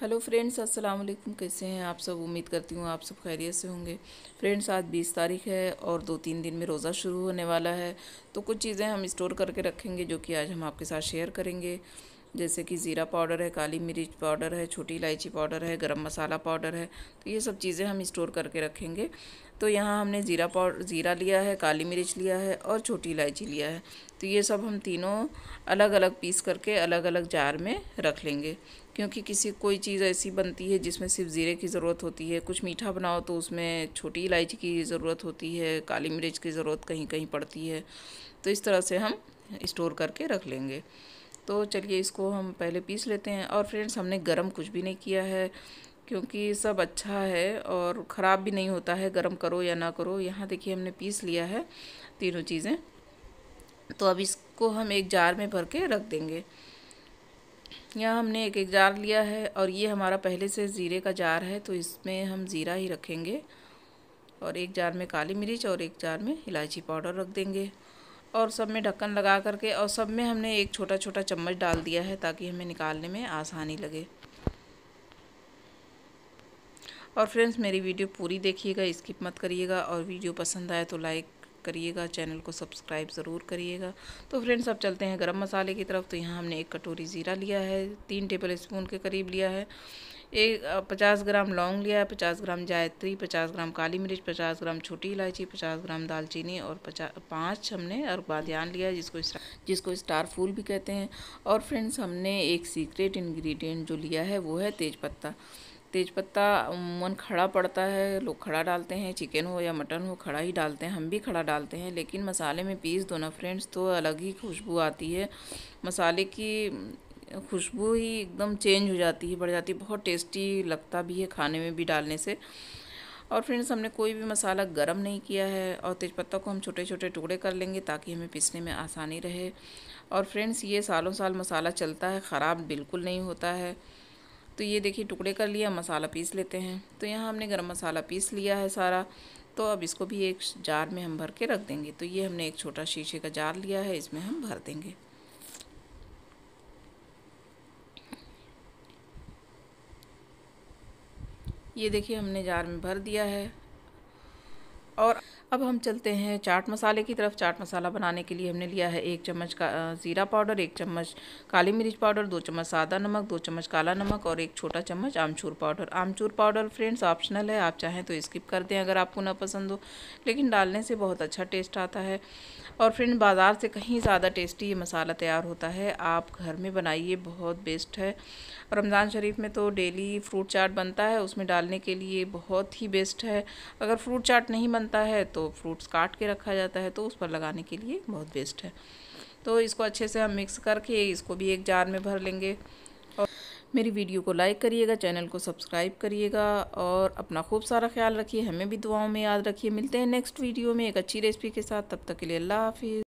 hello friends अस्सलाम वालेकुम कैसे हैं आप सब उम्मीद करती हूँ आप सब खैरियत से होंगे फ्रेंड्स आज 20 तारीख है और दो तीन दिन में रोज़ा शुरू होने वाला है तो कुछ चीज़ें हम स्टोर करके रखेंगे जो कि आज हम आपके साथ शेयर करेंगे जैसे कि ज़ीरा पाउडर है काली मिर्च पाउडर है छोटी इलायची पाउडर है गरम मसाला पाउडर है तो ये सब चीज़ें हम स्टोर करके रखेंगे तो यहाँ हमने ज़ीरा पाउडर ज़ीरा लिया है काली मिर्च लिया है और छोटी इलायची लिया है तो ये सब हम तीनों अलग अलग पीस करके अलग अलग जार में रख लेंगे क्योंकि किसी कोई चीज़ ऐसी बनती है जिसमें सिर्फ ज़ीरे की ज़रूरत होती है कुछ मीठा बनाओ तो उसमें छोटी इलायची की ज़रूरत होती है काली मिर्च की ज़रूरत कहीं कहीं पड़ती है तो इस तरह से हम स्टोर करके रख लेंगे तो चलिए इसको हम पहले पीस लेते हैं और फ्रेंड्स हमने गरम कुछ भी नहीं किया है क्योंकि सब अच्छा है और ख़राब भी नहीं होता है गरम करो या ना करो यहाँ देखिए हमने पीस लिया है तीनों चीज़ें तो अब इसको हम एक जार में भर के रख देंगे यहाँ हमने एक एक जार लिया है और ये हमारा पहले से ज़ीरे का जार है तो इसमें हम ज़ीरा ही रखेंगे और एक जार में काली मिर्च और एक जार में इलायची पाउडर रख देंगे और सब में ढक्कन लगा करके और सब में हमने एक छोटा छोटा चम्मच डाल दिया है ताकि हमें निकालने में आसानी लगे और फ्रेंड्स मेरी वीडियो पूरी देखिएगा स्किप मत करिएगा और वीडियो पसंद आए तो लाइक करिएगा चैनल को सब्सक्राइब ज़रूर करिएगा तो फ्रेंड्स अब चलते हैं गरम मसाले की तरफ तो यहाँ हमने एक कटोरी ज़ीरा लिया है तीन टेबल स्पून के करीब लिया है एक पचास ग्राम लौंग लिया है पचास ग्राम जायत्री पचास ग्राम काली मिर्च पचास ग्राम छोटी इलायची पचास ग्राम दालचीनी और पचास पाँच हमने और बादन लिया जिसको जिसको स्टार फूल भी कहते हैं और फ्रेंड्स हमने एक सीक्रेट इन्ग्रीडियंट जो लिया है वो है तेज़पत्ता तेज़पत्ता मन खड़ा पड़ता है लोग खड़ा डालते हैं चिकन हो या मटन हो खड़ा ही डालते हैं हम भी खड़ा डालते हैं लेकिन मसाले में पीस दो ना फ्रेंड्स तो अलग ही खुशबू आती है मसाले की खुशबू ही एकदम चेंज हो जाती है बढ़ जाती है बहुत टेस्टी लगता भी है खाने में भी डालने से और फ्रेंड्स हमने कोई भी मसाला गरम नहीं किया है और तेज़पत्ता को हम छोटे छोटे टुकड़े कर लेंगे ताकि हमें पीसने में आसानी रहे और फ्रेंड्स ये सालों साल मसाला चलता है ख़राब बिल्कुल नहीं होता है तो ये देखिए टुकड़े कर लिया मसाला पीस लेते हैं तो यहाँ हमने गरम मसाला पीस लिया है सारा तो अब इसको भी एक जार में हम भर के रख देंगे तो ये हमने एक छोटा शीशे का जार लिया है इसमें हम भर देंगे ये देखिए हमने जार में भर दिया है और अब हम चलते हैं चाट मसाले की तरफ चाट मसाला बनाने के लिए हमने लिया है एक चम्मच का ज़ीरा पाउडर एक चम्मच काली मिर्च पाउडर दो चम्मच सादा नमक दो चम्मच काला नमक और एक छोटा चम्मच आमचूर पाउडर आमचूर पाउडर फ्रेंड्स ऑप्शनल है आप चाहें तो स्किप कर दें अगर आपको ना पसंद हो लेकिन डालने से बहुत अच्छा टेस्ट आता है और फ्रेंड बाज़ार से कहीं ज़्यादा टेस्टी ये मसाला तैयार होता है आप घर में बनाइए बहुत बेस्ट है रमज़ान शरीफ में तो डेली फ्रूट चाट बनता है उसमें डालने के लिए बहुत ही बेस्ट है अगर फ्रूट चाट नहीं बन बनता है तो फ्रूट्स काट के रखा जाता है तो उस पर लगाने के लिए बहुत बेस्ट है तो इसको अच्छे से हम मिक्स करके इसको भी एक जार में भर लेंगे और मेरी वीडियो को लाइक करिएगा चैनल को सब्सक्राइब करिएगा और अपना खूब सारा ख्याल रखिए हमें भी दुआओं में याद रखिए मिलते हैं नेक्स्ट वीडियो में एक अच्छी रेसिपी के साथ तब तक के लिए अल्लाह हाफिज़